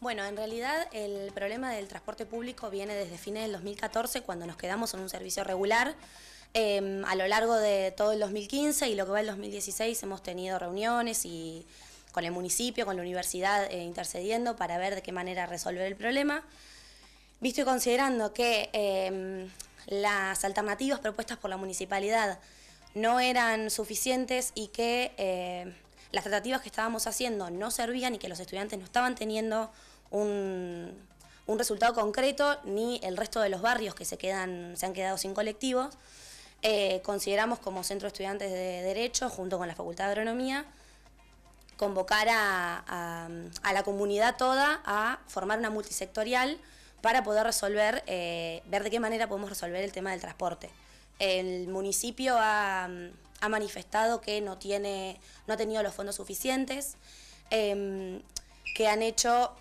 Bueno, en realidad el problema del transporte público viene desde fines del 2014, cuando nos quedamos en un servicio regular. Em, a lo largo de todo el 2015 y lo que va el 2016 hemos tenido reuniones y con el municipio, con la universidad eh, intercediendo para ver de qué manera resolver el problema. Visto y considerando que em, las alternativas propuestas por la municipalidad no eran suficientes y que eh, las tratativas que estábamos haciendo no servían y que los estudiantes no estaban teniendo un, resultado concreto, ni el resto de los barrios que se, quedan, se han quedado sin colectivos. Eh, consideramos como Centro de Estudiantes de Derecho, junto con la Facultad de Agronomía, convocar a, la comunidad toda a formar una multisectorial para poder resolver, eh, ver de qué manera podemos resolver el tema del transporte el municipio ha, manifestado que no, tiene, no ha tenido los fondos suficientes, em, que han hecho,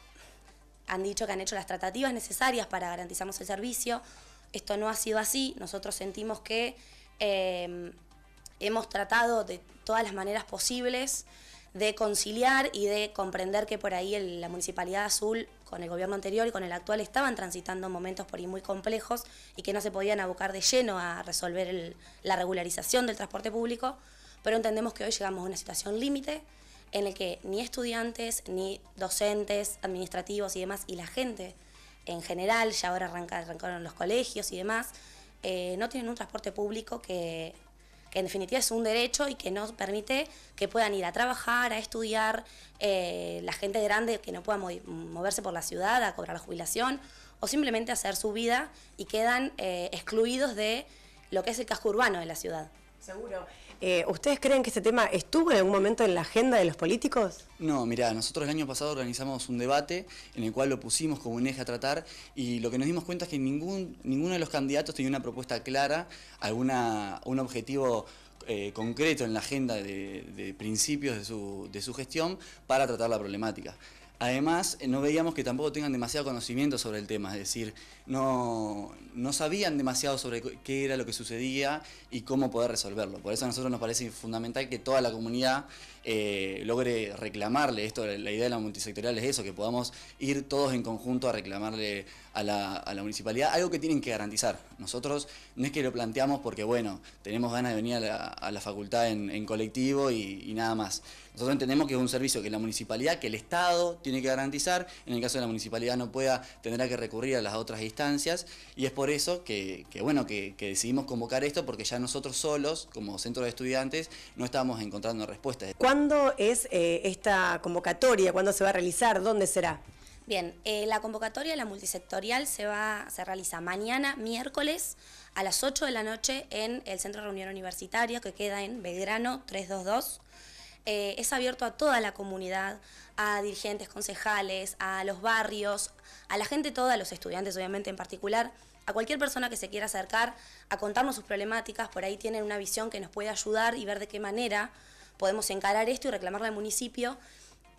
han dicho que han hecho las tratativas necesarias para garantizarnos el servicio. Esto no ha sido así, nosotros sentimos que em, hemos tratado de todas las maneras posibles de conciliar y de comprender que por ahí la Municipalidad Azul con el gobierno anterior y con el actual estaban transitando momentos por ahí muy complejos y que no se podían abocar de lleno a resolver la regularización del transporte público, pero entendemos que hoy llegamos a una situación límite en la que ni estudiantes, ni docentes, administrativos y demás, y la gente en general, ya ahora arrancaron los colegios y demás, eh, no tienen un transporte público que que en definitiva es un derecho y que nos permite que puedan ir a trabajar, a estudiar, eh, la gente grande que no pueda moverse por la ciudad a cobrar la jubilación o simplemente hacer su vida y quedan eh, excluidos de lo que es el casco urbano de la ciudad. Seguro. Eh, ¿Ustedes creen que este tema estuvo en algún momento en la agenda de los políticos? No, mira, nosotros el año pasado organizamos un debate en el cual lo pusimos como un eje a tratar y lo que nos dimos cuenta es que ningún, ninguno de los candidatos tenía una propuesta clara, alguna, un objetivo eh, concreto en la agenda de, principios de su, de su gestión para tratar la problemática. Además, eh, no veíamos que tampoco tengan demasiado conocimiento sobre el tema, es decir, no, no sabían demasiado sobre qué era lo que sucedía y cómo poder resolverlo. Por eso a nosotros nos parece fundamental que toda la comunidad eh, logre reclamarle esto. La idea de la multisectorial es eso, que podamos ir todos en conjunto a reclamarle a la, municipalidad algo que tienen que garantizar. Nosotros no es que lo planteamos porque, bueno, tenemos ganas de venir a la, facultad en, colectivo y nada más. Nosotros entendemos que es un servicio que la municipalidad, que el Estado tiene que garantizar, en el caso de la municipalidad no pueda, tendrá que recurrir a las otras instancias, y es por eso que, bueno, que, decidimos convocar esto, porque ya nosotros solos, como centro de estudiantes, no estábamos encontrando respuestas. ¿Cuándo es eh, esta convocatoria? ¿Cuándo se va a realizar? ¿Dónde será? Bien, eh, la convocatoria, la multisectorial, se, va, se realiza mañana, miércoles, a las 8 de la noche en el Centro de Reunión universitario que queda en Belgrano 322. Eh, es abierto a toda la comunidad, a dirigentes, concejales, a los barrios, a la gente toda, a los estudiantes obviamente en particular, a cualquier persona que se quiera acercar a contarnos sus problemáticas, por ahí tienen una visión que nos puede ayudar y ver de qué manera podemos encarar esto y reclamarle al municipio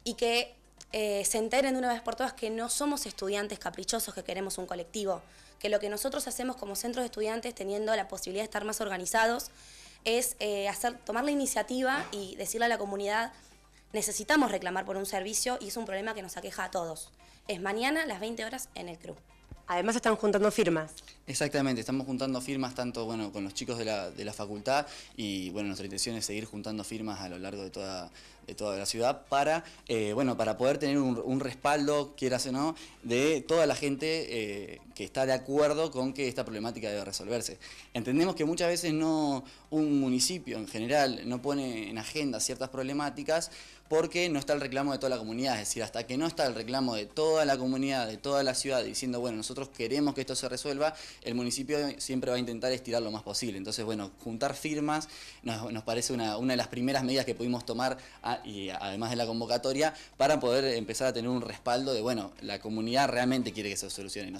y que eh, se enteren de una vez por todas que no somos estudiantes caprichosos que queremos un colectivo, que lo que nosotros hacemos como centros de estudiantes, teniendo la posibilidad de estar más organizados, es eh, hacer, tomar la iniciativa y decirle a la comunidad, necesitamos reclamar por un servicio y es un problema que nos aqueja a todos. Es mañana a las 20 horas en el CRU. Además están juntando firmas. Exactamente, estamos juntando firmas tanto bueno, con los chicos de la, facultad y bueno, nuestra intención es seguir juntando firmas a lo largo de toda, de toda la ciudad para, eh, bueno, para poder tener un, respaldo, quieras o no, de toda la gente eh, que está de acuerdo con que esta problemática debe resolverse. Entendemos que muchas veces no un municipio en general no pone en agenda ciertas problemáticas porque no está el reclamo de toda la comunidad, es decir, hasta que no está el reclamo de toda la comunidad, de toda la ciudad, diciendo, bueno, nosotros queremos que esto se resuelva, el municipio siempre va a intentar estirar lo más posible. Entonces, bueno, juntar firmas nos, parece una, de las primeras medidas que pudimos tomar, ah, y además de la convocatoria, para poder empezar a tener un respaldo de, bueno, la comunidad realmente quiere que se solucione.